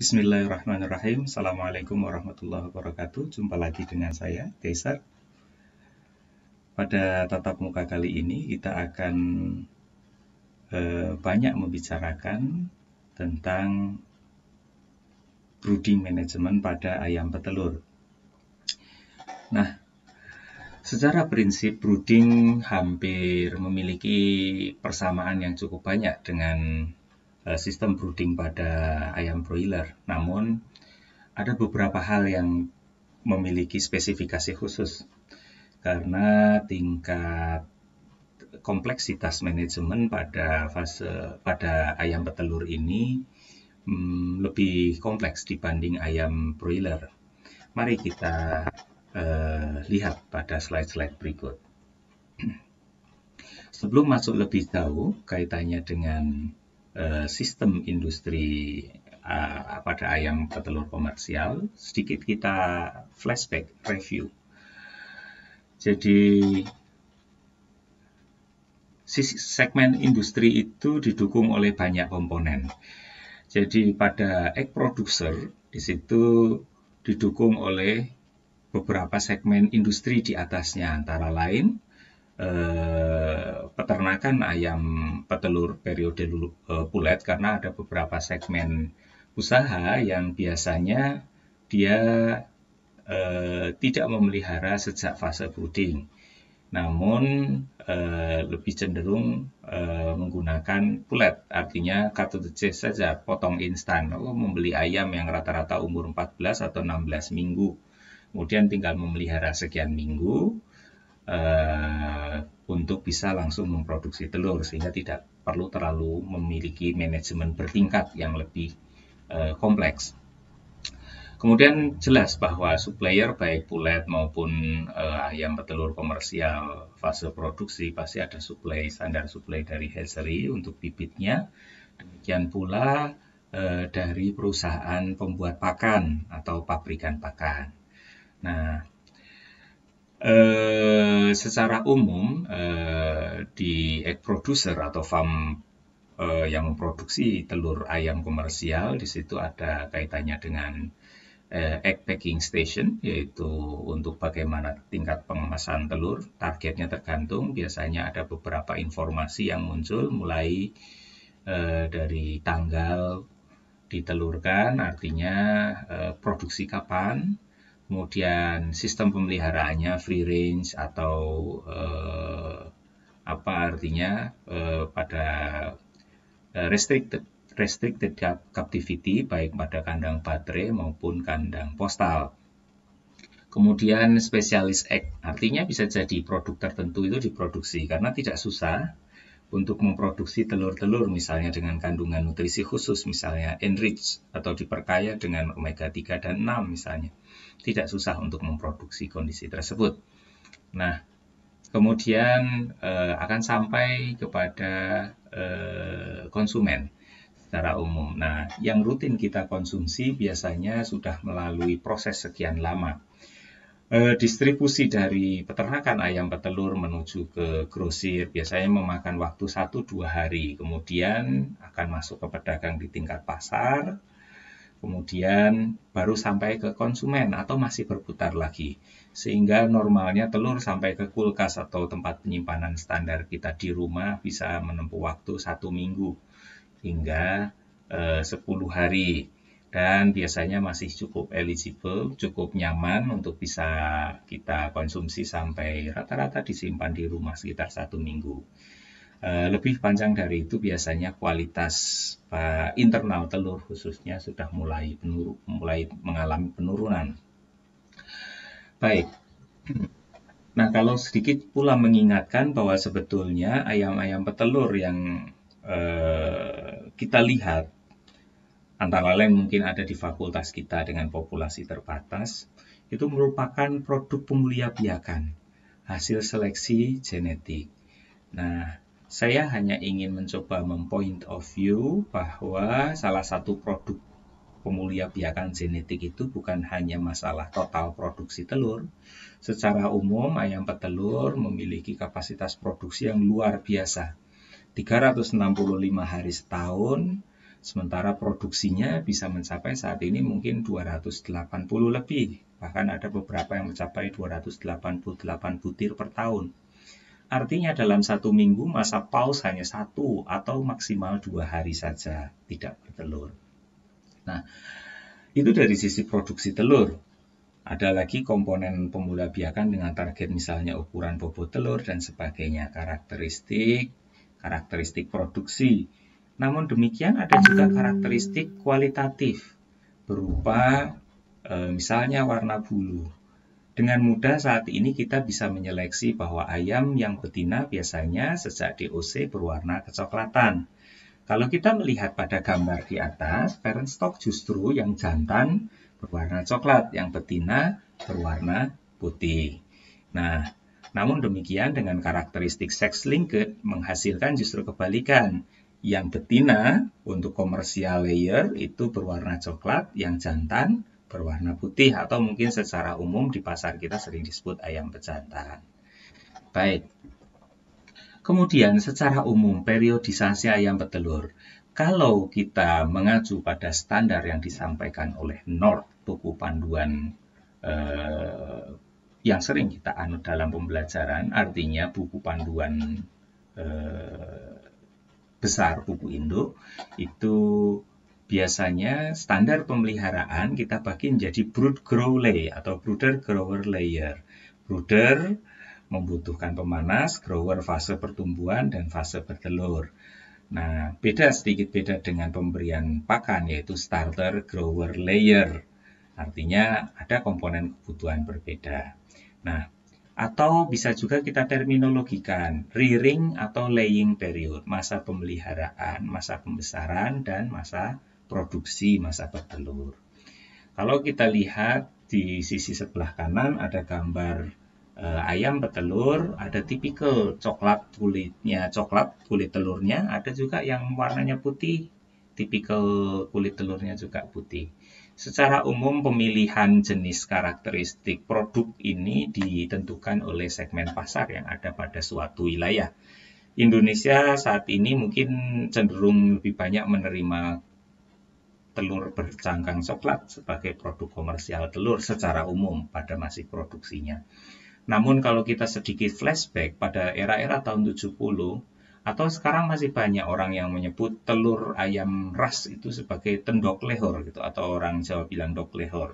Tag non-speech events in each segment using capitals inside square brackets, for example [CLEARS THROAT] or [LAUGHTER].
Bismillahirrahmanirrahim. Assalamualaikum warahmatullahi wabarakatuh. Jumpa lagi dengan saya, Kaisar. Pada tatap muka kali ini, kita akan eh, banyak membicarakan tentang brooding management pada ayam petelur. Nah, secara prinsip brooding hampir memiliki persamaan yang cukup banyak dengan Eh, sistem brooding pada ayam broiler. Namun, ada beberapa hal yang memiliki spesifikasi khusus karena tingkat kompleksitas manajemen pada fase pada ayam petelur ini hmm, lebih kompleks dibanding ayam broiler. Mari kita eh, lihat pada slide-slide berikut. [CLEARS THROAT] Sebelum masuk lebih jauh kaitannya dengan Eh, sistem industri uh, pada ayam petelur komersial, sedikit kita flashback review. Jadi segmen industri itu didukung oleh banyak komponen. Jadi pada egg producer disitu didukung oleh beberapa segmen industri di atasnya antara lain Eh, peternakan ayam petelur periode dulu eh, pulet karena ada beberapa segmen usaha yang biasanya dia eh, tidak memelihara sejak fase brooding namun lebih cenderung menggunakan pulet, artinya cartridges saja, potong instan. Oh, membeli ayam yang rata-rata umur 14 atau 16 minggu, kemudian tinggal memelihara sekian minggu, Eh, untuk bisa langsung memproduksi telur sehingga tidak perlu terlalu memiliki manajemen bertingkat yang lebih eh, kompleks. Kemudian jelas bahwa supplier baik pulet maupun uh, ayam petelur komersial fase produksi pasti ada supply standar supply dari hatchery untuk bibitnya. Demikian pula uh, dari perusahaan pembuat pakan atau pabrikan pakan. Nah, Eh, secara umum eh, di egg producer atau farm eh, yang memproduksi telur ayam komersial di situ ada kaitannya dengan egg packing station yaitu untuk bagaimana tingkat pengemasan telur targetnya tergantung biasanya ada beberapa informasi yang muncul mulai dari tanggal ditelurkan artinya produksi kapan kemudian sistem pemeliharaannya free range atau eh, apa artinya eh, pada eh, restricted restricted captivity baik pada kandang baterai maupun kandang postal. Kemudian spesialis egg artinya bisa jadi produk tertentu itu diproduksi karena tidak susah untuk memproduksi telur-telur misalnya dengan kandungan nutrisi khusus misalnya enriched atau diperkaya dengan omega 3 dan 6 misalnya. Tidak susah untuk memproduksi kondisi tersebut. Nah, kemudian eh, akan sampai kepada eh, konsumen secara umum. Nah, yang rutin kita konsumsi biasanya sudah melalui proses sekian lama Eh, distribusi dari peternakan ayam petelur menuju ke grosir biasanya memakan waktu 1-2 hari. Kemudian akan masuk ke pedagang di tingkat pasar, kemudian baru sampai ke konsumen atau masih berputar lagi. Sehingga normalnya telur sampai ke kulkas atau tempat penyimpanan standar kita di rumah bisa menempuh waktu satu minggu hingga eh, 10 hari dan biasanya masih cukup eligible, cukup nyaman untuk bisa kita konsumsi sampai rata-rata disimpan di rumah sekitar satu minggu. Eh, lebih panjang dari itu biasanya kualitas eh, internal telur khususnya sudah mulai mulai mengalami penurunan. Baik. [CLEARS THROAT] Nah kalau sedikit pula mengingatkan bahwa sebetulnya ayam-ayam petelur yang eh, kita lihat antara lain mungkin ada di fakultas kita dengan populasi terbatas, itu merupakan produk biakan, hasil seleksi genetik. Nah, saya hanya ingin mencoba mempoint of view bahwa salah satu produk biakan genetik itu bukan hanya masalah total produksi telur. Secara umum, ayam petelur memiliki kapasitas produksi yang luar biasa. 365 hari setahun, Sementara produksinya bisa mencapai saat ini mungkin 280 lebih, bahkan ada beberapa yang mencapai 288 butir per tahun. Artinya dalam satu minggu masa paus hanya satu atau maksimal dua hari saja, tidak bertelur. Nah, itu dari sisi produksi telur. Ada lagi komponen pemula biakan dengan target misalnya ukuran bobot telur dan sebagainya, karakteristik, karakteristik produksi, namun demikian ada juga karakteristik kualitatif berupa e, misalnya warna bulu. Dengan mudah saat ini kita bisa menyeleksi bahwa ayam yang betina biasanya sejak DOC berwarna kecoklatan. Kalau kita melihat pada gambar di atas, parent stock justru yang jantan berwarna coklat, yang betina berwarna putih. Nah, namun demikian dengan karakteristik sex linked menghasilkan justru kebalikan, yang betina untuk komersial layer itu berwarna coklat, yang jantan berwarna putih atau mungkin secara umum di pasar kita sering disebut ayam pejantan. Baik. Kemudian secara umum periodisasi ayam petelur. Kalau kita mengacu pada standar yang disampaikan oleh North, buku panduan eh, yang sering kita anut dalam pembelajaran, artinya buku panduan eh, besar kuku induk itu biasanya standar pemeliharaan kita bagi menjadi brood grow lay atau brooder grower layer. Brooder membutuhkan pemanas, grower fase pertumbuhan dan fase bertelur. Nah, beda sedikit beda dengan pemberian pakan yaitu starter grower layer. Artinya ada komponen kebutuhan berbeda. Nah, atau bisa juga kita terminologikan, rearing atau laying period, masa pemeliharaan, masa pembesaran, dan masa produksi, masa bertelur. Kalau kita lihat di sisi sebelah kanan ada gambar e, ayam bertelur, ada tipikal coklat kulitnya, coklat kulit telurnya, ada juga yang warnanya putih, tipikal kulit telurnya juga putih. Secara umum pemilihan jenis karakteristik produk ini ditentukan oleh segmen pasar yang ada pada suatu wilayah. Indonesia saat ini mungkin cenderung lebih banyak menerima telur bercangkang coklat sebagai produk komersial telur secara umum pada masih produksinya. Namun kalau kita sedikit flashback pada era-era tahun 70 atau sekarang masih banyak orang yang menyebut telur ayam ras itu sebagai tendok lehor gitu atau orang Jawa bilang dok lehor.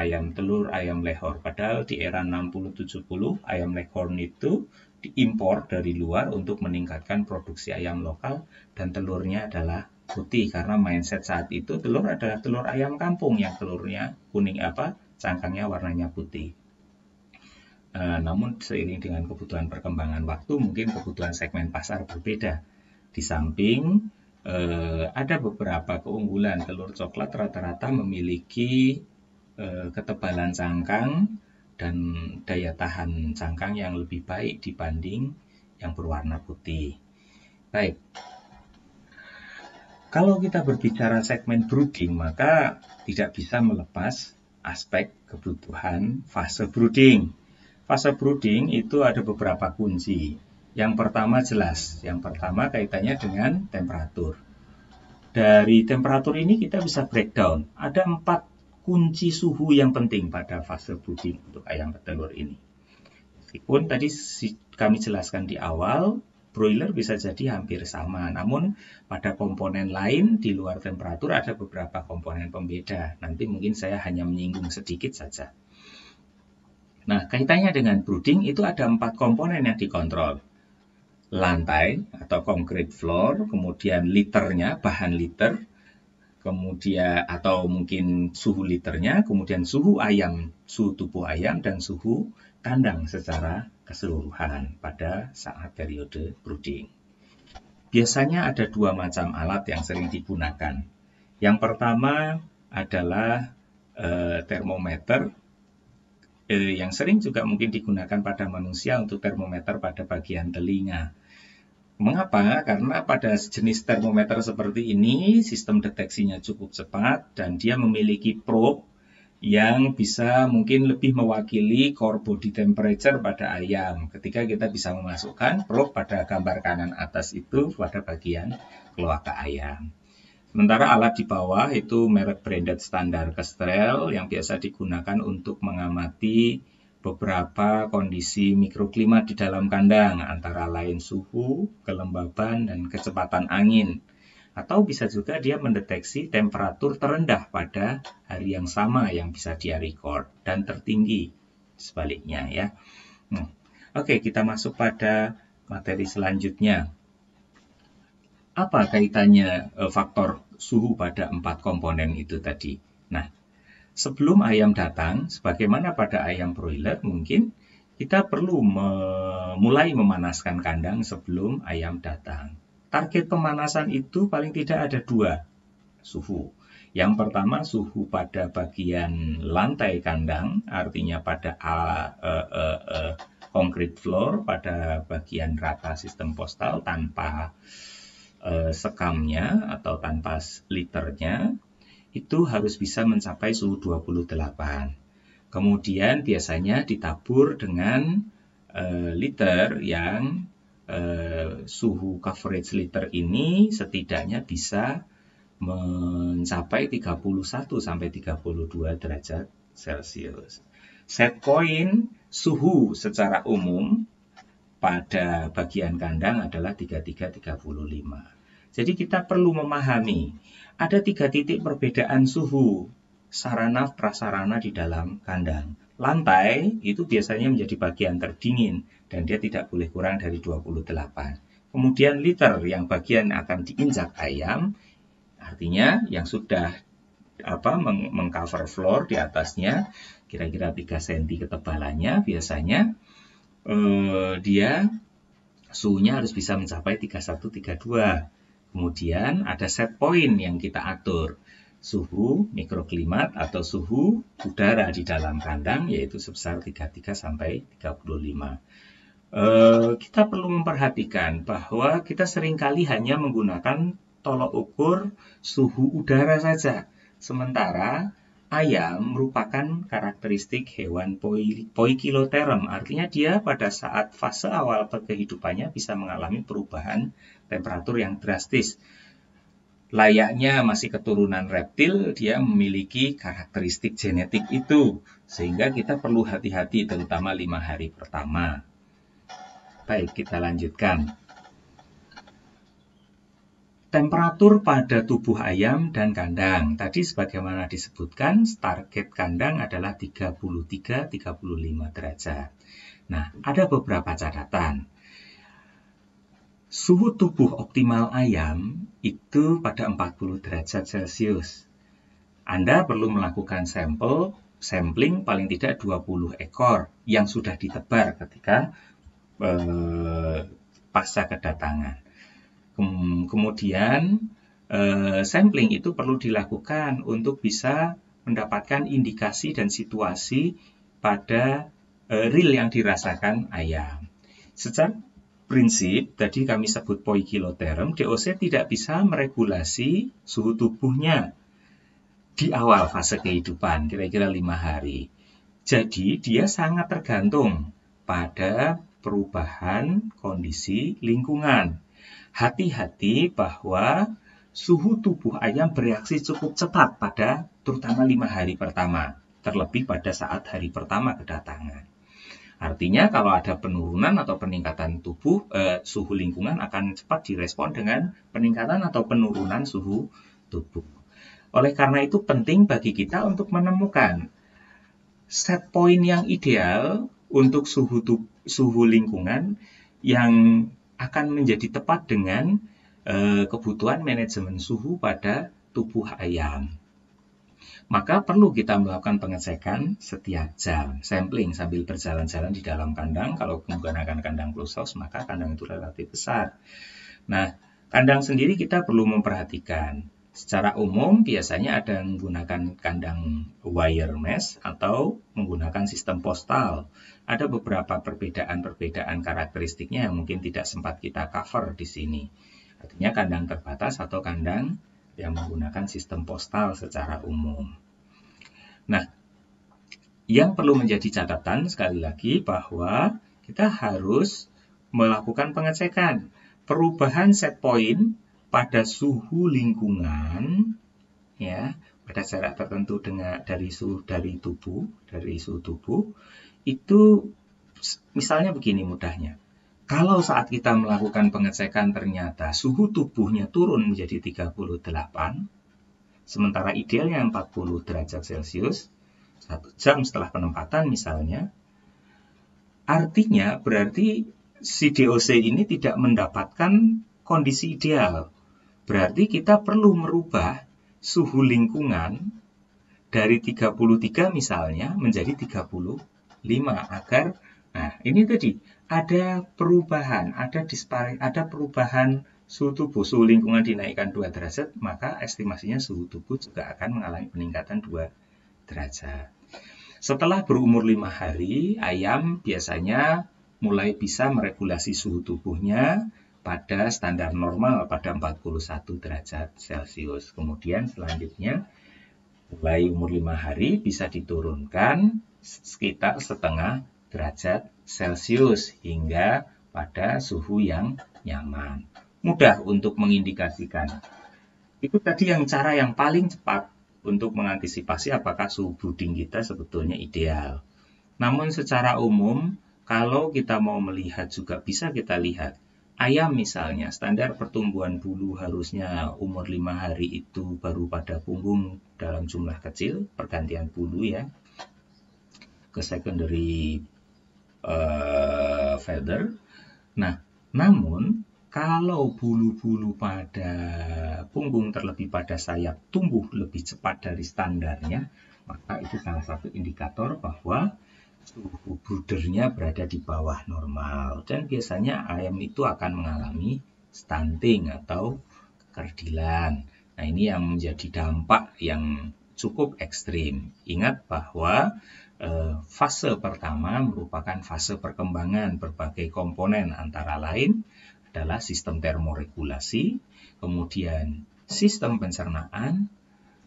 Ayam telur, ayam lehor. Padahal di era 60-70 ayam lehor itu diimpor dari luar untuk meningkatkan produksi ayam lokal dan telurnya adalah putih karena mindset saat itu telur adalah telur ayam kampung yang telurnya kuning apa cangkangnya warnanya putih. Eh, namun seiring dengan kebutuhan perkembangan waktu, mungkin kebutuhan segmen pasar berbeda. Di samping eh, ada beberapa keunggulan telur coklat rata-rata memiliki eh, ketebalan cangkang dan daya tahan cangkang yang lebih baik dibanding yang berwarna putih. Baik. Kalau kita berbicara segmen brooding, maka tidak bisa melepas aspek kebutuhan fase brooding Fase brooding itu ada beberapa kunci. Yang pertama jelas, yang pertama kaitannya dengan temperatur. Dari temperatur ini kita bisa breakdown. Ada empat kunci suhu yang penting pada fase brooding untuk ayam petelur ini. Meskipun tadi kami jelaskan di awal, broiler bisa jadi hampir sama. Namun pada komponen lain di luar temperatur ada beberapa komponen pembeda. Nanti mungkin saya hanya menyinggung sedikit saja. Nah, kaitannya dengan brooding itu ada empat komponen yang dikontrol. Lantai atau concrete floor, kemudian liternya, bahan liter, kemudian atau mungkin suhu liternya, kemudian suhu ayam, suhu tubuh ayam, dan suhu kandang secara keseluruhan pada saat periode brooding. Biasanya ada dua macam alat yang sering digunakan. Yang pertama adalah eh, termometer eh, yang sering juga mungkin digunakan pada manusia untuk termometer pada bagian telinga. Mengapa? Karena pada jenis termometer seperti ini, sistem deteksinya cukup cepat dan dia memiliki probe yang bisa mungkin lebih mewakili core body temperature pada ayam. Ketika kita bisa memasukkan probe pada gambar kanan atas itu pada bagian keluarga ayam. Sementara alat di bawah itu merek branded standar Kestrel yang biasa digunakan untuk mengamati beberapa kondisi mikroklimat di dalam kandang, antara lain suhu, kelembaban, dan kecepatan angin. Atau bisa juga dia mendeteksi temperatur terendah pada hari yang sama yang bisa dia record, dan tertinggi sebaliknya ya. Nah, oke, kita masuk pada materi selanjutnya apa kaitannya e, faktor suhu pada empat komponen itu tadi? Nah, sebelum ayam datang, sebagaimana pada ayam broiler mungkin kita perlu mulai memanaskan kandang sebelum ayam datang. Target pemanasan itu paling tidak ada dua suhu. Yang pertama suhu pada bagian lantai kandang, artinya pada ala, e, e, concrete floor, pada bagian rata sistem postal tanpa Eh, sekamnya atau tanpa liternya itu harus bisa mencapai suhu 28. Kemudian biasanya ditabur dengan eh, liter yang eh, suhu coverage liter ini setidaknya bisa mencapai 31 sampai 32 derajat Celcius. Set point suhu secara umum pada bagian kandang adalah 33-35. Jadi kita perlu memahami ada tiga titik perbedaan suhu sarana prasarana di dalam kandang. Lantai itu biasanya menjadi bagian terdingin dan dia tidak boleh kurang dari 28. Kemudian liter yang bagian akan diinjak ayam, artinya yang sudah apa meng mengcover floor di atasnya kira-kira 3 cm ketebalannya biasanya eh, dia suhunya harus bisa mencapai 31 32 Kemudian ada set point yang kita atur, suhu mikroklimat atau suhu udara di dalam kandang yaitu sebesar 33 sampai 35. E, eh, kita perlu memperhatikan bahwa kita seringkali hanya menggunakan tolok ukur suhu udara saja. Sementara ayam merupakan karakteristik hewan poikiloterm, artinya dia pada saat fase awal kehidupannya bisa mengalami perubahan temperatur yang drastis. Layaknya masih keturunan reptil, dia memiliki karakteristik genetik itu, sehingga kita perlu hati-hati terutama lima hari pertama. Baik, kita lanjutkan. Temperatur pada tubuh ayam dan kandang. Tadi sebagaimana disebutkan, target kandang adalah 33-35 derajat. Nah, ada beberapa catatan. Suhu tubuh optimal ayam itu pada 40 derajat Celcius. Anda perlu melakukan sampel, sampling paling tidak 20 ekor yang sudah ditebar ketika eh, pasca kedatangan. Kemudian eh, sampling itu perlu dilakukan untuk bisa mendapatkan indikasi dan situasi pada eh, real yang dirasakan ayam. Secara prinsip tadi kami sebut poikiloterm, DOC tidak bisa meregulasi suhu tubuhnya di awal fase kehidupan, kira-kira lima hari. Jadi dia sangat tergantung pada perubahan kondisi lingkungan. Hati-hati bahwa suhu tubuh ayam bereaksi cukup cepat pada terutama lima hari pertama, terlebih pada saat hari pertama kedatangan. Artinya kalau ada penurunan atau peningkatan tubuh eh, suhu lingkungan akan cepat direspon dengan peningkatan atau penurunan suhu tubuh. Oleh karena itu penting bagi kita untuk menemukan set point yang ideal untuk suhu tubuh, suhu lingkungan yang akan menjadi tepat dengan eh, kebutuhan manajemen suhu pada tubuh ayam. Maka perlu kita melakukan pengecekan setiap jam, sampling sambil berjalan-jalan di dalam kandang. Kalau menggunakan kandang close house, maka kandang itu relatif besar. Nah, kandang sendiri kita perlu memperhatikan. Secara umum biasanya ada yang menggunakan kandang wire mesh atau menggunakan sistem postal. Ada beberapa perbedaan-perbedaan karakteristiknya yang mungkin tidak sempat kita cover di sini. Artinya kandang terbatas atau kandang yang menggunakan sistem postal secara umum. Nah, yang perlu menjadi catatan sekali lagi bahwa kita harus melakukan pengecekan perubahan set point pada suhu lingkungan ya pada jarak tertentu dengan dari suhu dari tubuh dari suhu tubuh itu misalnya begini mudahnya kalau saat kita melakukan pengecekan ternyata suhu tubuhnya turun menjadi 38, sementara idealnya 40 derajat Celcius, satu jam setelah penempatan misalnya, artinya berarti si DOC ini tidak mendapatkan kondisi ideal. Berarti kita perlu merubah suhu lingkungan dari 33 misalnya menjadi 35 agar Nah, ini tadi ada perubahan, ada dispari, ada perubahan suhu tubuh, suhu lingkungan dinaikkan 2 derajat, maka estimasinya suhu tubuh juga akan mengalami peningkatan 2 derajat. Setelah berumur 5 hari, ayam biasanya mulai bisa meregulasi suhu tubuhnya pada standar normal pada 41 derajat Celcius. Kemudian selanjutnya mulai umur 5 hari bisa diturunkan sekitar setengah derajat Celcius hingga pada suhu yang nyaman. Mudah untuk mengindikasikan. Itu tadi yang cara yang paling cepat untuk mengantisipasi apakah suhu brooding kita sebetulnya ideal. Namun secara umum, kalau kita mau melihat juga bisa kita lihat. Ayam misalnya, standar pertumbuhan bulu harusnya umur 5 hari itu baru pada punggung dalam jumlah kecil, pergantian bulu ya, ke secondary uh, feather. Nah, namun kalau bulu-bulu pada punggung terlebih pada sayap tumbuh lebih cepat dari standarnya, maka itu salah satu indikator bahwa suhu brudernya berada di bawah normal. Dan biasanya ayam itu akan mengalami stunting atau kekerdilan. Nah, ini yang menjadi dampak yang cukup ekstrim. Ingat bahwa Eh, fase pertama merupakan fase perkembangan berbagai komponen antara lain adalah sistem termoregulasi, kemudian sistem pencernaan,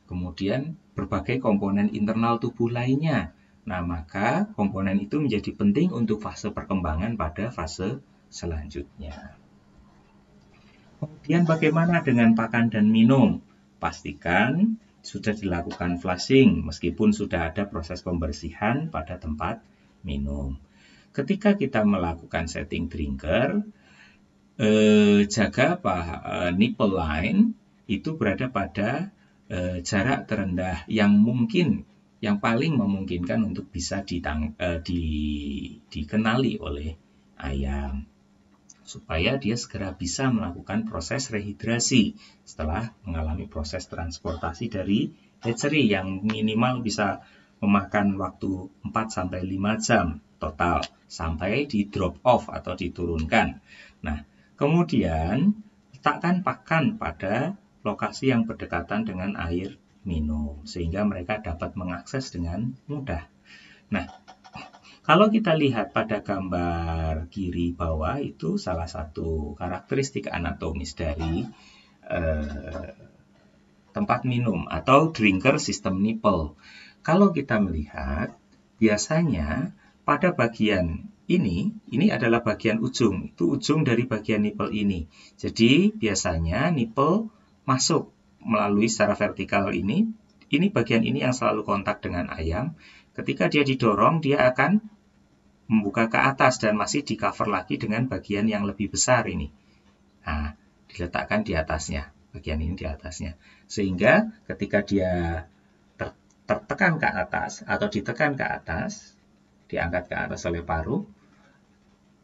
kemudian berbagai komponen internal tubuh lainnya. Nah, maka komponen itu menjadi penting untuk fase perkembangan pada fase selanjutnya. Kemudian bagaimana dengan pakan dan minum? Pastikan sudah dilakukan flushing meskipun sudah ada proses pembersihan pada tempat minum. Ketika kita melakukan setting drinker, eh, jaga paha, eh, nipple line itu berada pada eh, jarak terendah yang mungkin, yang paling memungkinkan untuk bisa ditang, eh, di, dikenali oleh ayam supaya dia segera bisa melakukan proses rehidrasi setelah mengalami proses transportasi dari hatchery yang minimal bisa memakan waktu 4 sampai 5 jam total sampai di drop off atau diturunkan. Nah, kemudian letakkan pakan pada lokasi yang berdekatan dengan air minum sehingga mereka dapat mengakses dengan mudah. Nah, kalau kita lihat pada gambar kiri bawah itu salah satu karakteristik anatomis dari eh, tempat minum atau drinker sistem nipple. Kalau kita melihat, biasanya pada bagian ini, ini adalah bagian ujung, itu ujung dari bagian nipple ini. Jadi biasanya nipple masuk melalui secara vertikal ini, ini bagian ini yang selalu kontak dengan ayam. Ketika dia didorong, dia akan membuka ke atas dan masih di cover lagi dengan bagian yang lebih besar ini. Nah, diletakkan di atasnya, bagian ini di atasnya. Sehingga ketika dia ter tertekan ke atas atau ditekan ke atas, diangkat ke atas oleh paru,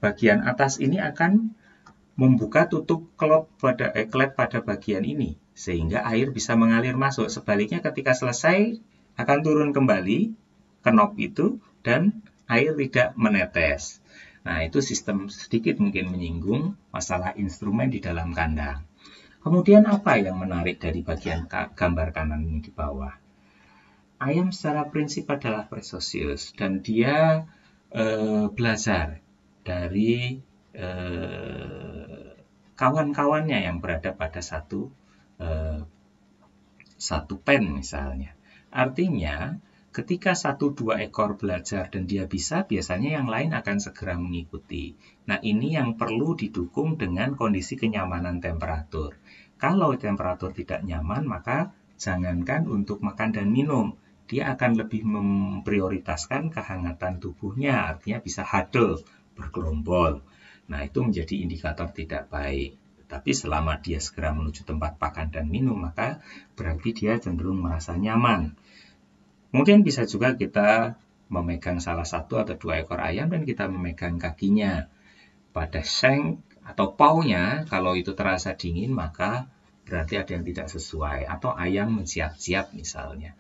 bagian atas ini akan membuka tutup klep pada eh, pada bagian ini sehingga air bisa mengalir masuk. Sebaliknya ketika selesai akan turun kembali ke knob itu dan air tidak menetes. Nah, itu sistem sedikit mungkin menyinggung masalah instrumen di dalam kandang. Kemudian apa yang menarik dari bagian gambar kanan ini di bawah? Ayam secara prinsip adalah presosius dan dia eh, belajar dari eh, kawan-kawannya yang berada pada satu eh, satu pen misalnya. Artinya Ketika satu dua ekor belajar dan dia bisa, biasanya yang lain akan segera mengikuti. Nah, ini yang perlu didukung dengan kondisi kenyamanan temperatur. Kalau temperatur tidak nyaman, maka jangankan untuk makan dan minum, dia akan lebih memprioritaskan kehangatan tubuhnya, artinya bisa hadel, bergerombol. Nah, itu menjadi indikator tidak baik. Tapi selama dia segera menuju tempat pakan dan minum, maka berarti dia cenderung merasa nyaman. Mungkin bisa juga kita memegang salah satu atau dua ekor ayam dan kita memegang kakinya. Pada seng atau paunya, kalau itu terasa dingin maka berarti ada yang tidak sesuai atau ayam mensiap-siap misalnya.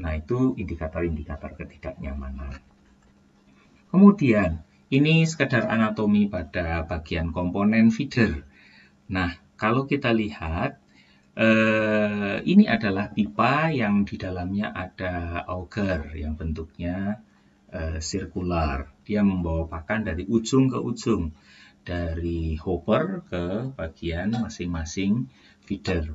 Nah itu indikator-indikator ketidaknyamanan. Kemudian, ini sekedar anatomi pada bagian komponen feeder. Nah, kalau kita lihat eh, ini adalah pipa yang di dalamnya ada auger yang bentuknya eh, Dia membawa pakan dari ujung ke ujung, dari hopper ke bagian masing-masing feeder.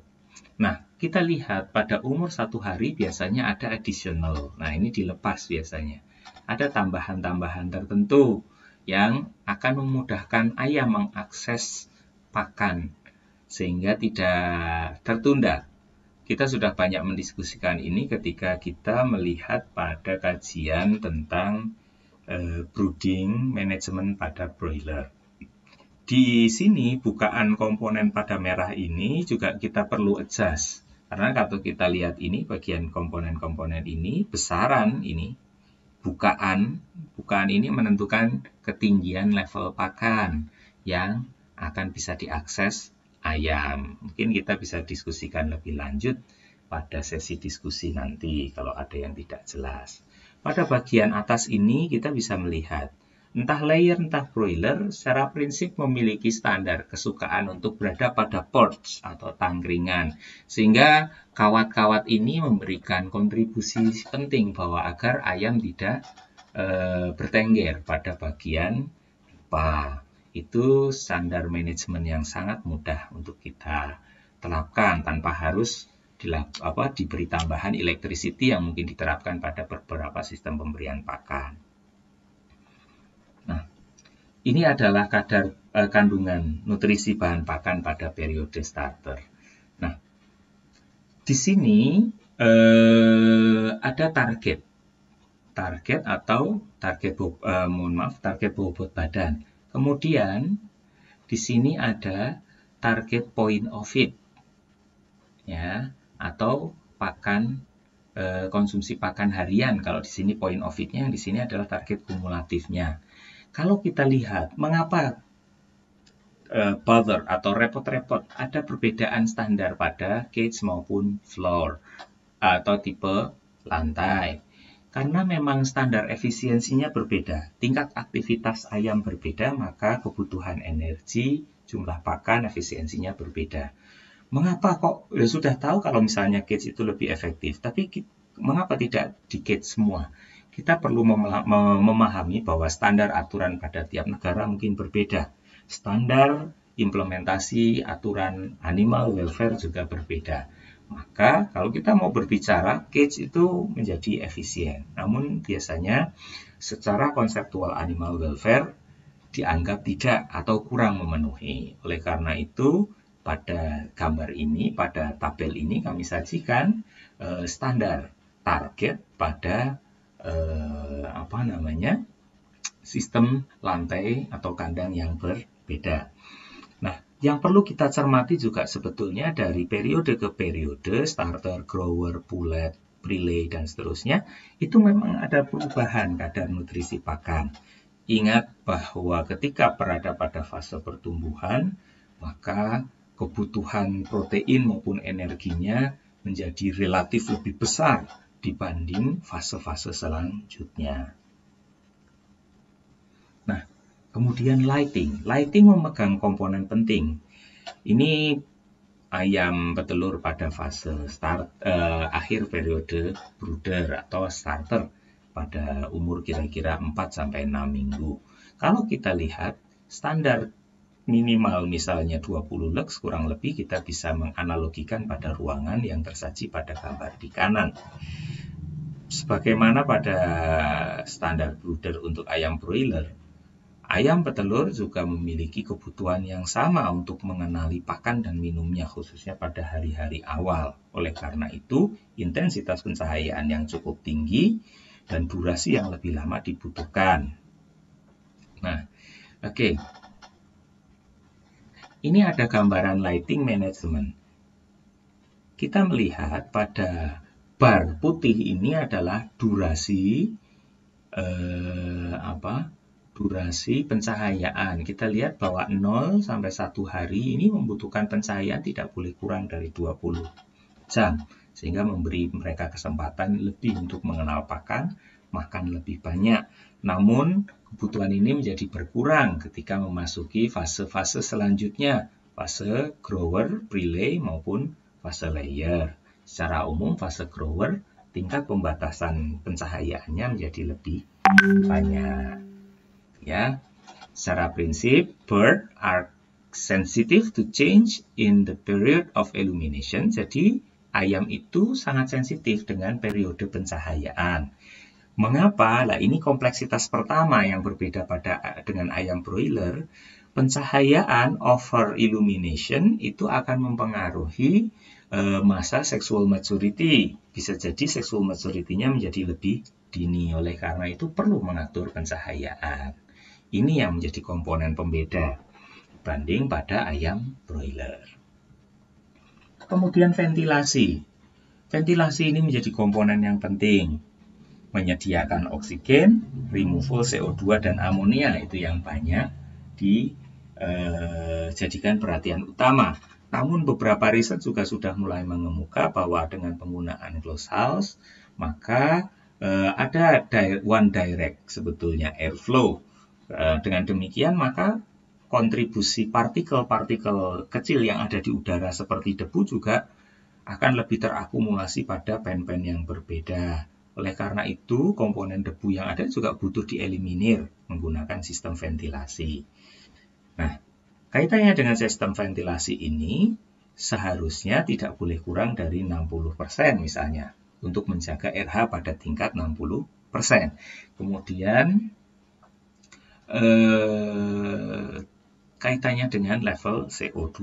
Nah, kita lihat pada umur satu hari biasanya ada additional. Nah, ini dilepas biasanya. Ada tambahan-tambahan tertentu yang akan memudahkan ayam mengakses pakan sehingga tidak tertunda. Kita sudah banyak mendiskusikan ini ketika kita melihat pada kajian tentang eh, brooding management pada broiler. Di sini bukaan komponen pada merah ini juga kita perlu adjust. Karena kalau kita lihat ini bagian komponen-komponen ini besaran ini bukaan bukaan ini menentukan ketinggian level pakan yang akan bisa diakses ayam. Mungkin kita bisa diskusikan lebih lanjut pada sesi diskusi nanti kalau ada yang tidak jelas. Pada bagian atas ini kita bisa melihat entah layer entah broiler secara prinsip memiliki standar kesukaan untuk berada pada porch atau tangkringan sehingga kawat-kawat ini memberikan kontribusi penting bahwa agar ayam tidak e, bertengger pada bagian depan. Ah, itu standar manajemen yang sangat mudah untuk kita terapkan tanpa harus apa, diberi tambahan electricity yang mungkin diterapkan pada beberapa sistem pemberian pakan. Nah, ini adalah kadar eh, kandungan nutrisi bahan pakan pada periode starter. Nah, di sini eh, ada target target atau target eh, mohon maaf target bobot badan. Kemudian di sini ada target point of feed ya atau pakan e, konsumsi pakan harian kalau di sini point of feednya yang di sini adalah target kumulatifnya. Kalau kita lihat mengapa e, bother atau repot-repot ada perbedaan standar pada cage maupun floor atau tipe lantai. Karena memang standar efisiensinya berbeda, tingkat aktivitas ayam berbeda, maka kebutuhan energi, jumlah pakan, efisiensinya berbeda. Mengapa kok ya sudah tahu kalau misalnya cage itu lebih efektif, tapi mengapa tidak di cage semua? Kita perlu memahami bahwa standar aturan pada tiap negara mungkin berbeda. Standar implementasi aturan animal welfare juga berbeda maka kalau kita mau berbicara, cage itu menjadi efisien. Namun biasanya secara konseptual animal welfare dianggap tidak atau kurang memenuhi. Oleh karena itu, pada gambar ini, pada tabel ini kami sajikan eh, standar target pada eh, apa namanya sistem lantai atau kandang yang berbeda. Yang perlu kita cermati juga sebetulnya dari periode ke periode, starter, grower, bullet, prelay, dan seterusnya, itu memang ada perubahan kadar nutrisi pakan. Ingat bahwa ketika berada pada fase pertumbuhan, maka kebutuhan protein maupun energinya menjadi relatif lebih besar dibanding fase-fase selanjutnya. Kemudian lighting. Lighting memegang komponen penting. Ini ayam petelur pada fase start eh, akhir periode brooder atau starter pada umur kira-kira 4 sampai 6 minggu. Kalau kita lihat standar minimal misalnya 20 lux kurang lebih kita bisa menganalogikan pada ruangan yang tersaji pada gambar di kanan sebagaimana pada standar brooder untuk ayam broiler, Ayam petelur juga memiliki kebutuhan yang sama untuk mengenali pakan dan minumnya, khususnya pada hari-hari awal. Oleh karena itu, intensitas pencahayaan yang cukup tinggi dan durasi yang lebih lama dibutuhkan. Nah, oke. Okay. Ini ada gambaran lighting management. Kita melihat pada bar putih ini adalah durasi eh, apa durasi pencahayaan. Kita lihat bahwa 0 sampai 1 hari ini membutuhkan pencahayaan tidak boleh kurang dari 20 jam. Sehingga memberi mereka kesempatan lebih untuk mengenal pakan, makan lebih banyak. Namun kebutuhan ini menjadi berkurang ketika memasuki fase-fase selanjutnya, fase grower, prelay maupun fase layer. Secara umum fase grower tingkat pembatasan pencahayaannya menjadi lebih banyak ya. Secara prinsip, bird are sensitive to change in the period of illumination. Jadi, ayam itu sangat sensitif dengan periode pencahayaan. Mengapa? Lah ini kompleksitas pertama yang berbeda pada dengan ayam broiler. Pencahayaan over illumination itu akan mempengaruhi e, masa seksual maturity. Bisa jadi seksual maturity-nya menjadi lebih dini. Oleh karena itu perlu mengatur pencahayaan. Ini yang menjadi komponen pembeda banding pada ayam broiler. Kemudian ventilasi. Ventilasi ini menjadi komponen yang penting. Menyediakan oksigen, removal CO2 dan amonia itu yang banyak dijadikan eh, perhatian utama. Namun beberapa riset juga sudah mulai mengemuka bahwa dengan penggunaan close house, maka eh, ada one direct sebetulnya airflow Eh, dengan demikian maka kontribusi partikel-partikel kecil yang ada di udara seperti debu juga akan lebih terakumulasi pada pen-pen yang berbeda. Oleh karena itu, komponen debu yang ada juga butuh dieliminir menggunakan sistem ventilasi. Nah, kaitannya dengan sistem ventilasi ini seharusnya tidak boleh kurang dari 60% misalnya untuk menjaga RH pada tingkat 60%. Kemudian Eh, kaitannya dengan level CO2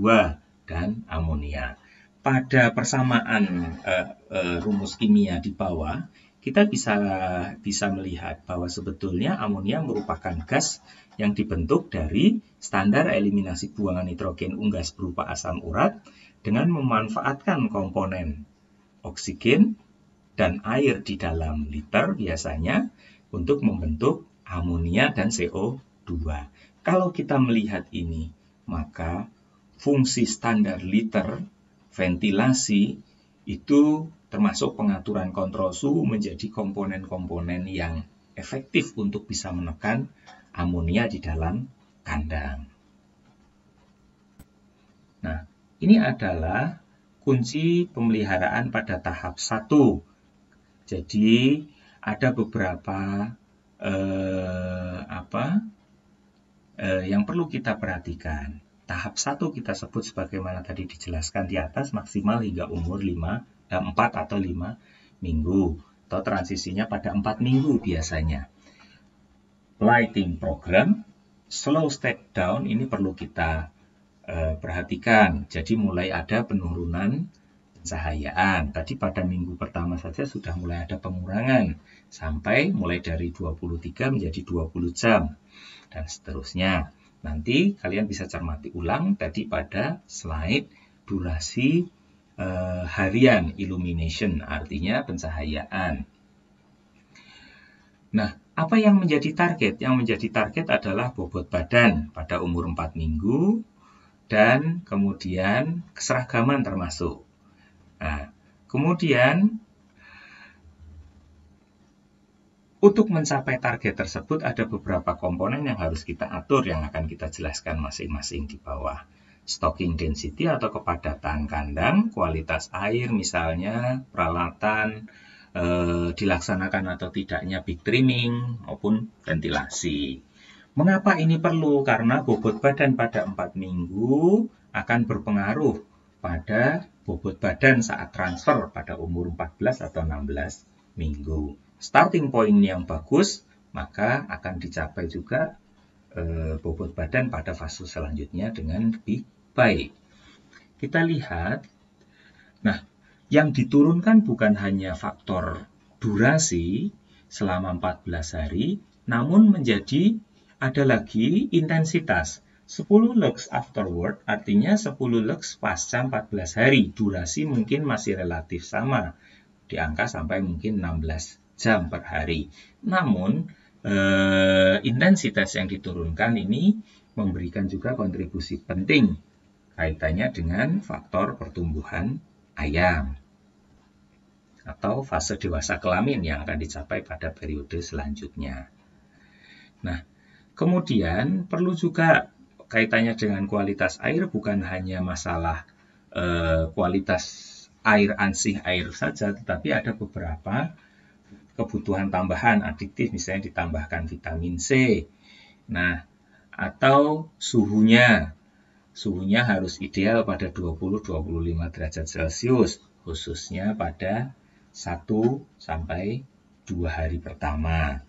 dan amonia. Pada persamaan eh, eh, rumus kimia di bawah, kita bisa bisa melihat bahwa sebetulnya amonia merupakan gas yang dibentuk dari standar eliminasi buangan nitrogen unggas berupa asam urat dengan memanfaatkan komponen oksigen dan air di dalam liter biasanya untuk membentuk amonia dan CO2. Kalau kita melihat ini, maka fungsi standar liter ventilasi itu termasuk pengaturan kontrol suhu menjadi komponen-komponen yang efektif untuk bisa menekan amonia di dalam kandang. Nah, ini adalah kunci pemeliharaan pada tahap 1. Jadi, ada beberapa eh, apa eh, yang perlu kita perhatikan. Tahap satu kita sebut sebagaimana tadi dijelaskan di atas maksimal hingga umur 5, eh, 4 atau 5 minggu. Atau transisinya pada 4 minggu biasanya. Lighting program, slow step down ini perlu kita eh, perhatikan. Jadi mulai ada penurunan pencahayaan. Tadi pada minggu pertama saja sudah mulai ada pengurangan sampai mulai dari 23 menjadi 20 jam dan seterusnya. Nanti kalian bisa cermati ulang tadi pada slide durasi eh, harian illumination artinya pencahayaan. Nah, apa yang menjadi target? Yang menjadi target adalah bobot badan pada umur 4 minggu dan kemudian keseragaman termasuk Nah, kemudian Untuk mencapai target tersebut ada beberapa komponen yang harus kita atur yang akan kita jelaskan masing-masing di bawah. Stocking density atau kepadatan kandang, kualitas air misalnya, peralatan e, dilaksanakan atau tidaknya big trimming maupun ventilasi. Mengapa ini perlu? Karena bobot badan pada 4 minggu akan berpengaruh pada bobot badan saat transfer pada umur 14 atau 16 minggu. Starting point yang bagus, maka akan dicapai juga eh, bobot badan pada fase selanjutnya dengan lebih baik. Kita lihat, nah yang diturunkan bukan hanya faktor durasi selama 14 hari, namun menjadi ada lagi intensitas 10 lux afterward artinya 10 lux pasca 14 hari. Durasi mungkin masih relatif sama. Di angka sampai mungkin 16 jam per hari. Namun eh, intensitas yang diturunkan ini memberikan juga kontribusi penting kaitannya dengan faktor pertumbuhan ayam atau fase dewasa kelamin yang akan dicapai pada periode selanjutnya. Nah, kemudian perlu juga kaitannya dengan kualitas air bukan hanya masalah eh, kualitas air ansih air saja, tetapi ada beberapa kebutuhan tambahan adiktif, misalnya ditambahkan vitamin C. Nah, atau suhunya. Suhunya harus ideal pada 20-25 derajat Celcius, khususnya pada 1 sampai 2 hari pertama.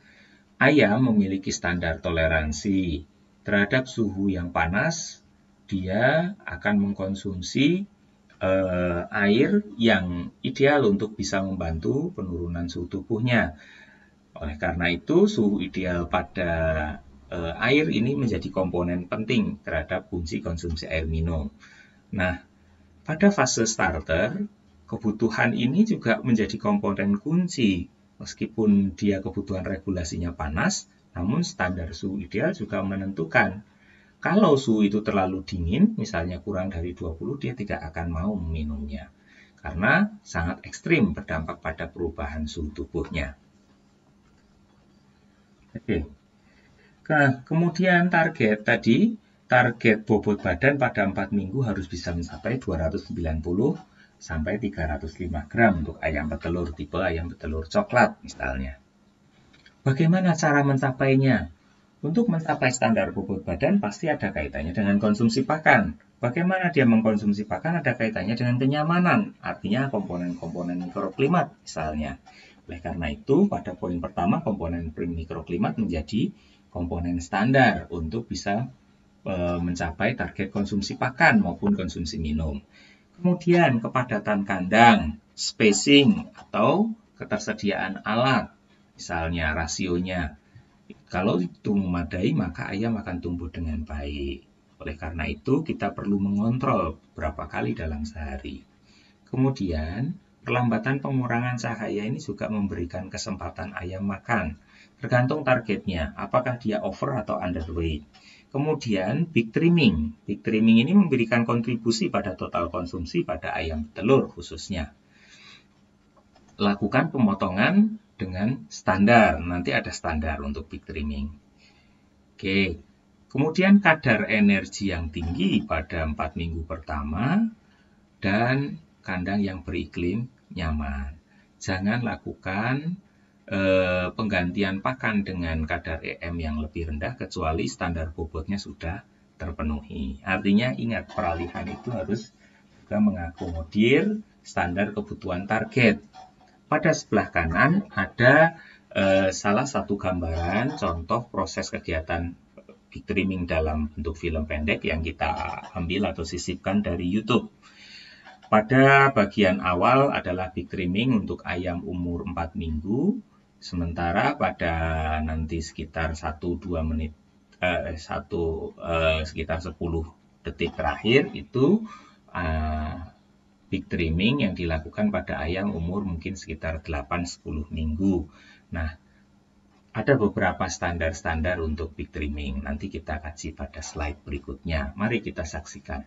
Ayam memiliki standar toleransi terhadap suhu yang panas, dia akan mengkonsumsi eh, air yang ideal untuk bisa membantu penurunan suhu tubuhnya. Oleh karena itu, suhu ideal pada eh, air ini menjadi komponen penting terhadap fungsi konsumsi air minum. Nah, pada fase starter, kebutuhan ini juga menjadi komponen kunci. Meskipun dia kebutuhan regulasinya panas, namun standar suhu ideal juga menentukan kalau suhu itu terlalu dingin, misalnya kurang dari 20, dia tidak akan mau meminumnya karena sangat ekstrim berdampak pada perubahan suhu tubuhnya. Oke. Nah, kemudian target tadi, target bobot badan pada 4 minggu harus bisa mencapai 290 sampai 305 gram untuk ayam petelur tipe ayam petelur coklat misalnya. Bagaimana cara mencapainya? Untuk mencapai standar bobot badan pasti ada kaitannya dengan konsumsi pakan. Bagaimana dia mengkonsumsi pakan ada kaitannya dengan kenyamanan, artinya komponen-komponen mikroklimat misalnya. Oleh karena itu, pada poin pertama komponen prim mikroklimat menjadi komponen standar untuk bisa e, mencapai target konsumsi pakan maupun konsumsi minum. Kemudian kepadatan kandang, spacing atau ketersediaan alat Misalnya rasionya kalau itu memadai maka ayam akan tumbuh dengan baik. Oleh karena itu kita perlu mengontrol berapa kali dalam sehari. Kemudian perlambatan pengurangan cahaya ini juga memberikan kesempatan ayam makan. Tergantung targetnya, apakah dia over atau underweight. Kemudian big trimming. Big trimming ini memberikan kontribusi pada total konsumsi pada ayam telur khususnya. Lakukan pemotongan dengan standar. Nanti ada standar untuk peak trimming. Oke. Kemudian kadar energi yang tinggi pada 4 minggu pertama dan kandang yang beriklim nyaman. Jangan lakukan eh, penggantian pakan dengan kadar EM yang lebih rendah kecuali standar bobotnya sudah terpenuhi. Artinya ingat peralihan itu harus juga mengakomodir standar kebutuhan target pada sebelah kanan ada eh, salah satu gambaran contoh proses kegiatan big eh, trimming dalam bentuk film pendek yang kita ambil atau sisipkan dari YouTube. Pada bagian awal adalah big trimming untuk ayam umur 4 minggu, sementara pada nanti sekitar 1-2 menit, eh, 1, eh, sekitar 10 detik terakhir itu eh, big trimming yang dilakukan pada ayam umur mungkin sekitar 8-10 minggu. Nah, ada beberapa standar-standar untuk big trimming. Nanti kita kaji pada slide berikutnya. Mari kita saksikan.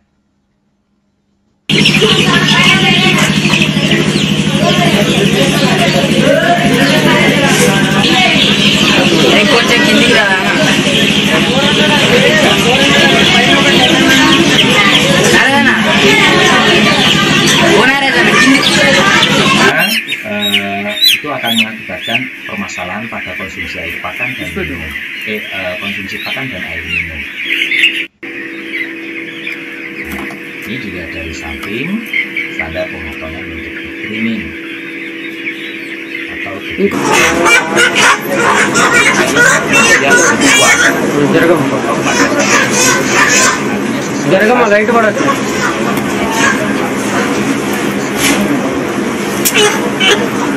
akan mengakibatkan permasalahan pada konsumsi air pakan dan minum, eh, eh, konsumsi pakan dan air minum. Nah, ini juga dari samping standar pemotongan untuk greening atau జరగమ్మ light పడచ్చు Thank you.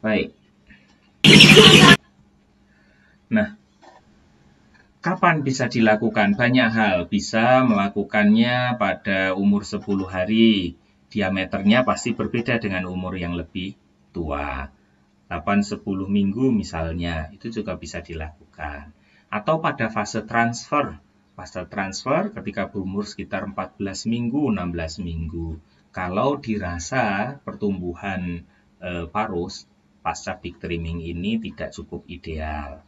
Baik. Nah, kapan bisa dilakukan? Banyak hal bisa melakukannya pada umur 10 hari. Diameternya pasti berbeda dengan umur yang lebih tua. 8-10 minggu misalnya, itu juga bisa dilakukan. Atau pada fase transfer, Pasca transfer ketika berumur sekitar 14 minggu, 16 minggu. Kalau dirasa pertumbuhan e, eh, parus pasca peak trimming ini tidak cukup ideal.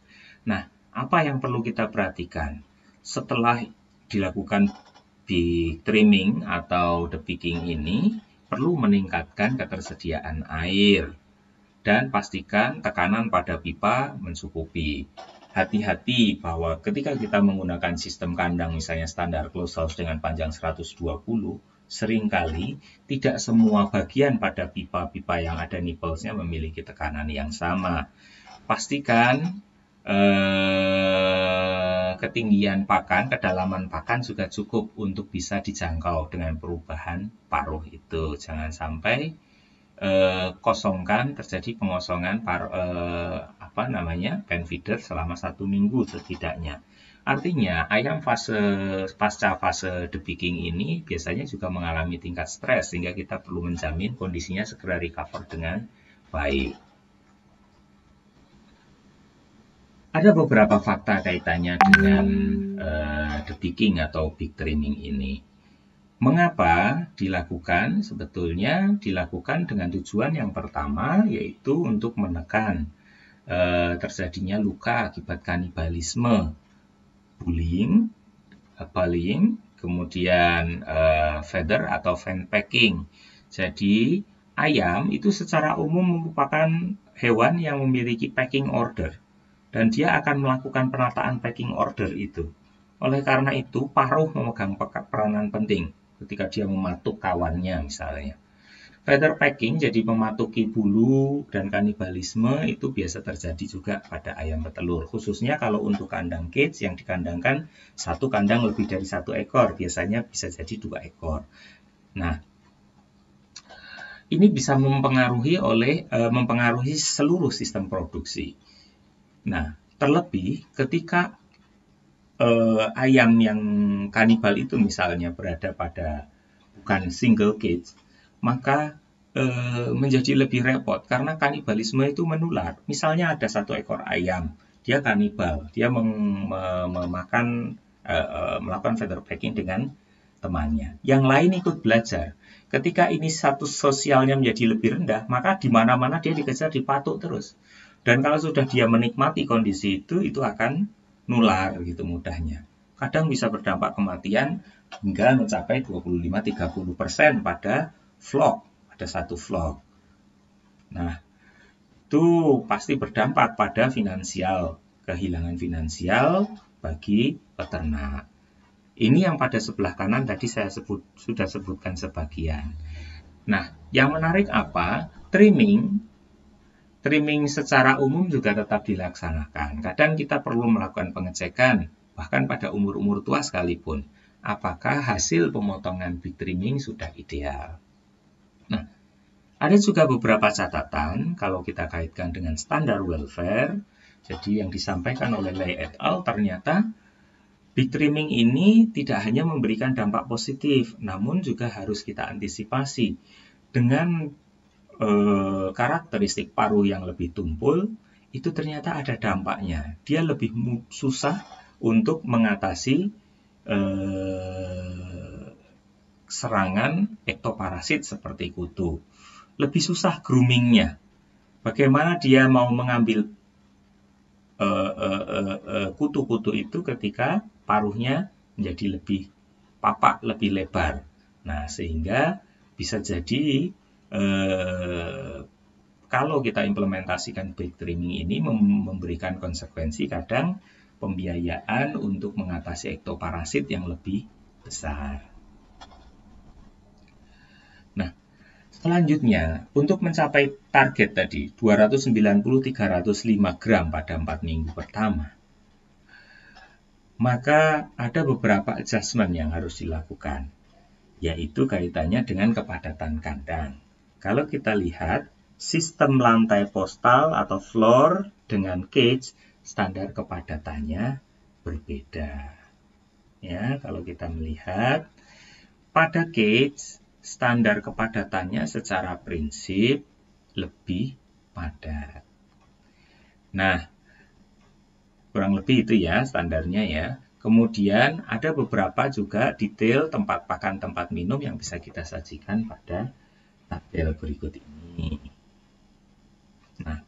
Nah, apa yang perlu kita perhatikan? Setelah dilakukan peak trimming atau the ini, perlu meningkatkan ketersediaan air dan pastikan tekanan pada pipa mencukupi hati-hati bahwa ketika kita menggunakan sistem kandang misalnya standar close house dengan panjang 120 seringkali tidak semua bagian pada pipa-pipa yang ada nipplesnya memiliki tekanan yang sama. Pastikan eh, ketinggian pakan, kedalaman pakan juga cukup untuk bisa dijangkau dengan perubahan paruh itu. Jangan sampai eh, kosongkan terjadi pengosongan paruh. eh, apa namanya pen feeder selama satu minggu setidaknya. Artinya ayam fase pasca fase debaking ini biasanya juga mengalami tingkat stres sehingga kita perlu menjamin kondisinya segera recover dengan baik. Ada beberapa fakta kaitannya dengan uh, eh, debaking atau big training ini. Mengapa dilakukan? Sebetulnya dilakukan dengan tujuan yang pertama yaitu untuk menekan Eh, terjadinya luka akibat kanibalisme, bullying, bullying, kemudian uh, feather atau fan packing. Jadi ayam itu secara umum merupakan hewan yang memiliki packing order dan dia akan melakukan penataan packing order itu. Oleh karena itu, paruh memegang peranan penting ketika dia mematuk kawannya misalnya. Feather pecking, jadi mematuki bulu dan kanibalisme itu biasa terjadi juga pada ayam petelur. Khususnya kalau untuk kandang cage yang dikandangkan satu kandang lebih dari satu ekor, biasanya bisa jadi dua ekor. Nah, ini bisa mempengaruhi oleh e, mempengaruhi seluruh sistem produksi. Nah, terlebih ketika e, ayam yang kanibal itu misalnya berada pada bukan single cage maka e, menjadi lebih repot karena kanibalisme itu menular. Misalnya ada satu ekor ayam, dia kanibal, dia mem memakan e, e, melakukan feather pecking dengan temannya. Yang lain ikut belajar. Ketika ini status sosialnya menjadi lebih rendah, maka di mana-mana dia dikejar dipatuk terus. Dan kalau sudah dia menikmati kondisi itu, itu akan nular gitu mudahnya. Kadang bisa berdampak kematian hingga mencapai 25-30% pada vlog, ada satu vlog. Nah, itu pasti berdampak pada finansial, kehilangan finansial bagi peternak. Ini yang pada sebelah kanan tadi saya sebut sudah sebutkan sebagian. Nah, yang menarik apa? Trimming trimming secara umum juga tetap dilaksanakan. Kadang kita perlu melakukan pengecekan bahkan pada umur-umur tua sekalipun apakah hasil pemotongan big trimming sudah ideal. Ada juga beberapa catatan kalau kita kaitkan dengan standar welfare. Jadi yang disampaikan oleh Lai et al. ternyata Big trimming ini tidak hanya memberikan dampak positif, namun juga harus kita antisipasi dengan e, karakteristik paru yang lebih tumpul. Itu ternyata ada dampaknya. Dia lebih susah untuk mengatasi e, serangan ektoparasit seperti kutu lebih susah groomingnya. Bagaimana dia mau mengambil eh, eh, eh, kutu-kutu uh, uh, uh, itu ketika paruhnya menjadi lebih papak, lebih lebar. Nah, sehingga bisa jadi uh, kalau kita implementasikan back trimming ini memberikan konsekuensi kadang pembiayaan untuk mengatasi ektoparasit yang lebih besar. Selanjutnya, untuk mencapai target tadi 290-305 gram pada 4 minggu pertama, maka ada beberapa adjustment yang harus dilakukan, yaitu kaitannya dengan kepadatan kandang. Kalau kita lihat, sistem lantai postal atau floor dengan cage standar kepadatannya berbeda. Ya, kalau kita melihat pada cage standar kepadatannya secara prinsip lebih padat. Nah, kurang lebih itu ya standarnya ya. Kemudian ada beberapa juga detail tempat pakan, tempat minum yang bisa kita sajikan pada tabel berikut ini. Nah,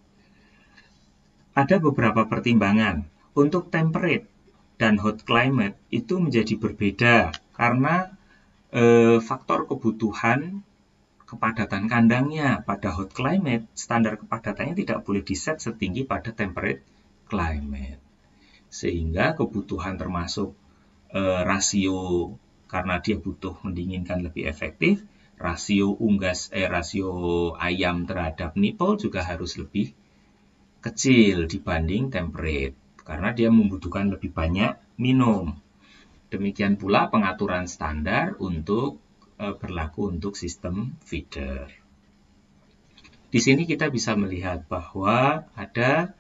ada beberapa pertimbangan. Untuk temperate dan hot climate itu menjadi berbeda karena eh, faktor kebutuhan kepadatan kandangnya pada hot climate, standar kepadatannya tidak boleh diset setinggi pada temperate climate. Sehingga kebutuhan termasuk e, rasio karena dia butuh mendinginkan lebih efektif, rasio unggas eh rasio ayam terhadap nipple juga harus lebih kecil dibanding temperate karena dia membutuhkan lebih banyak minum. Demikian pula pengaturan standar untuk eh, berlaku untuk sistem feeder. Di sini kita bisa melihat bahwa ada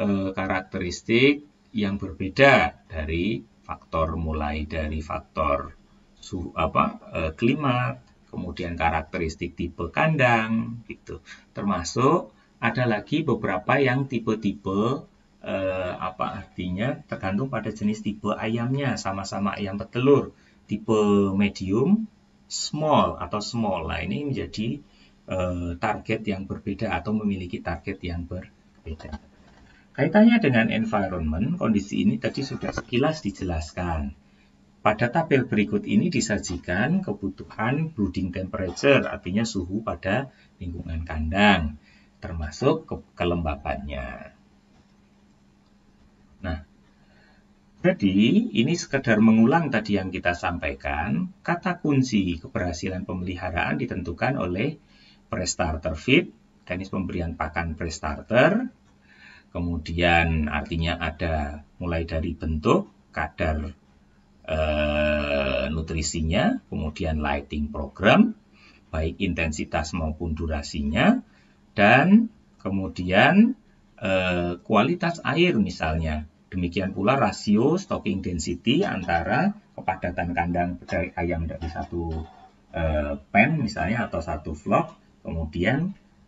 eh, karakteristik yang berbeda dari faktor mulai dari faktor suhu apa e, klimat, kemudian karakteristik tipe kandang gitu. Termasuk ada lagi beberapa yang tipe-tipe eh, apa artinya tergantung pada jenis tipe ayamnya sama-sama ayam petelur tipe medium small atau small lah ini menjadi eh, target yang berbeda atau memiliki target yang berbeda kaitannya dengan environment kondisi ini tadi sudah sekilas dijelaskan pada tabel berikut ini disajikan kebutuhan brooding temperature, artinya suhu pada lingkungan kandang, termasuk ke kelembabannya. Nah, jadi ini sekedar mengulang tadi yang kita sampaikan, kata kunci keberhasilan pemeliharaan ditentukan oleh prestarter feed, teknis pemberian pakan prestarter, kemudian artinya ada mulai dari bentuk, kadar eh, nutrisinya, kemudian lighting program, baik intensitas maupun durasinya, dan kemudian Eh, kualitas air misalnya. Demikian pula rasio stocking density antara kepadatan kandang ayam dari satu eh, pen misalnya atau satu flock, kemudian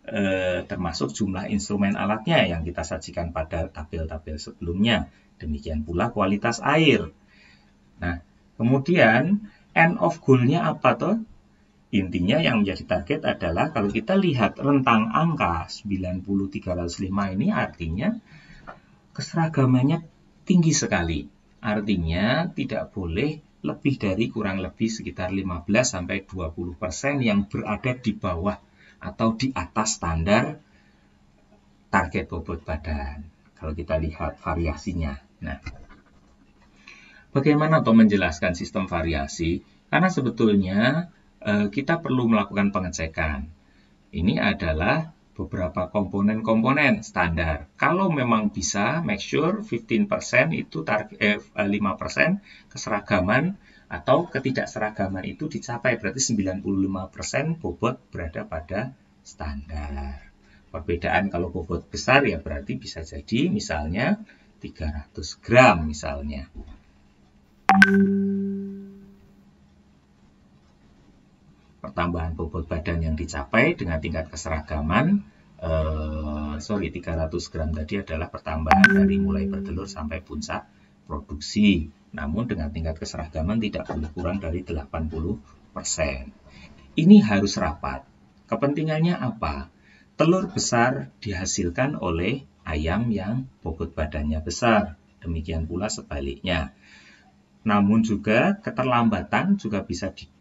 eh, termasuk jumlah instrumen alatnya yang kita sajikan pada tabel-tabel sebelumnya. Demikian pula kualitas air. Nah, kemudian end of goal-nya apa toh? Intinya yang menjadi target adalah kalau kita lihat rentang angka 90 ini artinya keseragamannya tinggi sekali. Artinya tidak boleh lebih dari kurang lebih sekitar 15 sampai 20% yang berada di bawah atau di atas standar target bobot badan. Kalau kita lihat variasinya. Nah, bagaimana atau menjelaskan sistem variasi? Karena sebetulnya Eh, kita perlu melakukan pengecekan. Ini adalah beberapa komponen-komponen standar. Kalau memang bisa, make sure 15% itu target eh, 5% keseragaman atau ketidakseragaman itu dicapai. Berarti 95% bobot berada pada standar. Perbedaan kalau bobot besar ya berarti bisa jadi misalnya 300 gram misalnya. pertambahan bobot badan yang dicapai dengan tingkat keseragaman eh, sorry 300 gram tadi adalah pertambahan dari mulai bertelur sampai puncak produksi namun dengan tingkat keseragaman tidak boleh kurang dari 80% ini harus rapat kepentingannya apa telur besar dihasilkan oleh ayam yang bobot badannya besar demikian pula sebaliknya namun juga keterlambatan juga bisa di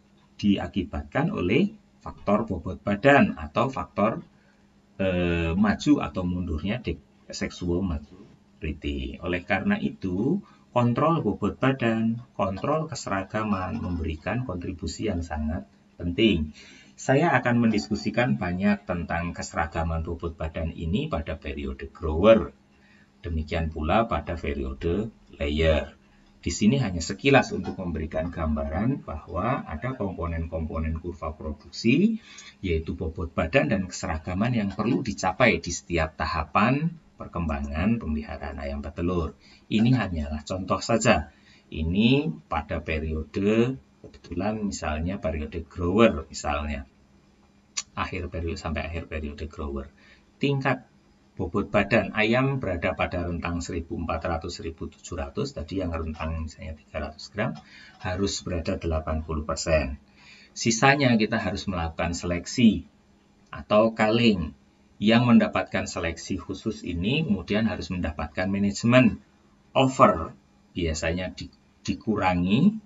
diakibatkan oleh faktor bobot badan atau faktor eh, maju atau mundurnya seksual maturity. Oleh karena itu, kontrol bobot badan, kontrol keseragaman memberikan kontribusi yang sangat penting. Saya akan mendiskusikan banyak tentang keseragaman bobot badan ini pada periode grower. Demikian pula pada periode layer. Di sini hanya sekilas untuk memberikan gambaran bahwa ada komponen-komponen kurva produksi, yaitu bobot badan dan keseragaman yang perlu dicapai di setiap tahapan perkembangan pemeliharaan ayam petelur. Ini hanyalah contoh saja. Ini pada periode, kebetulan misalnya periode grower misalnya, akhir periode sampai akhir periode grower. Tingkat bobot badan ayam berada pada rentang 1400-1700 tadi yang rentang misalnya 300 gram harus berada 80%. Sisanya kita harus melakukan seleksi atau culling. Yang mendapatkan seleksi khusus ini kemudian harus mendapatkan manajemen over biasanya di, dikurangi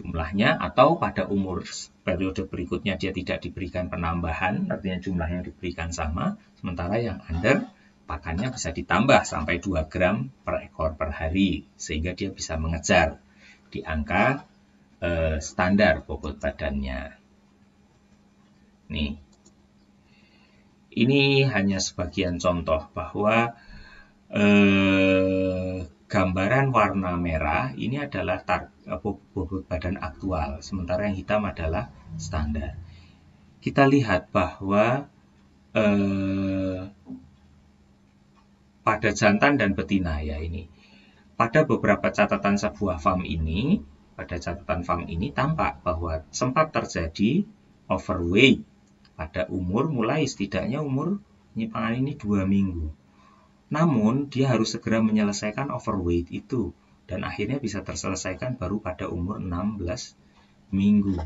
jumlahnya atau pada umur periode berikutnya dia tidak diberikan penambahan, artinya jumlahnya diberikan sama, sementara yang under pakannya bisa ditambah sampai 2 gram per ekor per hari, sehingga dia bisa mengejar di angka eh, standar bobot badannya. Nih, ini hanya sebagian contoh bahwa eh, gambaran warna merah ini adalah tar, eh, bobot badan aktual, sementara yang hitam adalah standar. Kita lihat bahwa eh, pada jantan dan betina ya ini. Pada beberapa catatan sebuah farm ini, pada catatan farm ini tampak bahwa sempat terjadi overweight pada umur mulai setidaknya umur penyimpangan ini dua minggu. Namun, dia harus segera menyelesaikan overweight itu dan akhirnya bisa terselesaikan baru pada umur 16 minggu.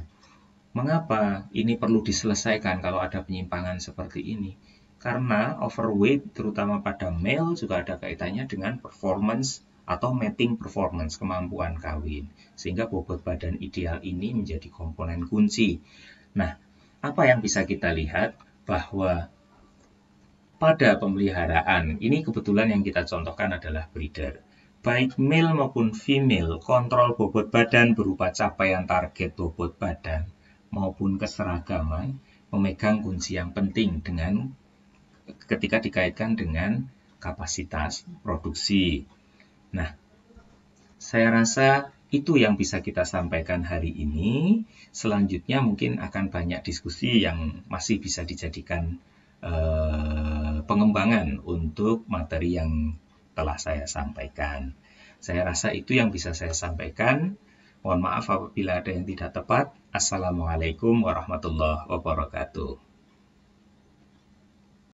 Mengapa ini perlu diselesaikan kalau ada penyimpangan seperti ini? Karena overweight terutama pada male juga ada kaitannya dengan performance atau mating performance, kemampuan kawin. Sehingga bobot badan ideal ini menjadi komponen kunci. Nah, apa yang bisa kita lihat? Bahwa pada pemeliharaan. Ini kebetulan yang kita contohkan adalah breeder. Baik male maupun female, kontrol bobot badan berupa capaian target bobot badan maupun keseragaman memegang kunci yang penting dengan ketika dikaitkan dengan kapasitas produksi. Nah, saya rasa itu yang bisa kita sampaikan hari ini. Selanjutnya mungkin akan banyak diskusi yang masih bisa dijadikan eh, pengembangan untuk materi yang telah saya sampaikan. Saya rasa itu yang bisa saya sampaikan. Mohon maaf apabila ada yang tidak tepat. Assalamualaikum warahmatullahi wabarakatuh.